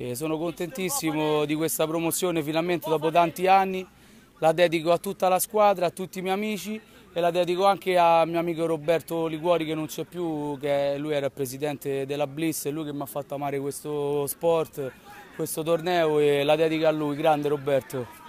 Eh, sono contentissimo di questa promozione finalmente dopo tanti anni, la dedico a tutta la squadra, a tutti i miei amici e la dedico anche a mio amico Roberto Liguori che non c'è più, che lui era il presidente della Bliss, e lui che mi ha fatto amare questo sport, questo torneo e la dedico a lui, grande Roberto.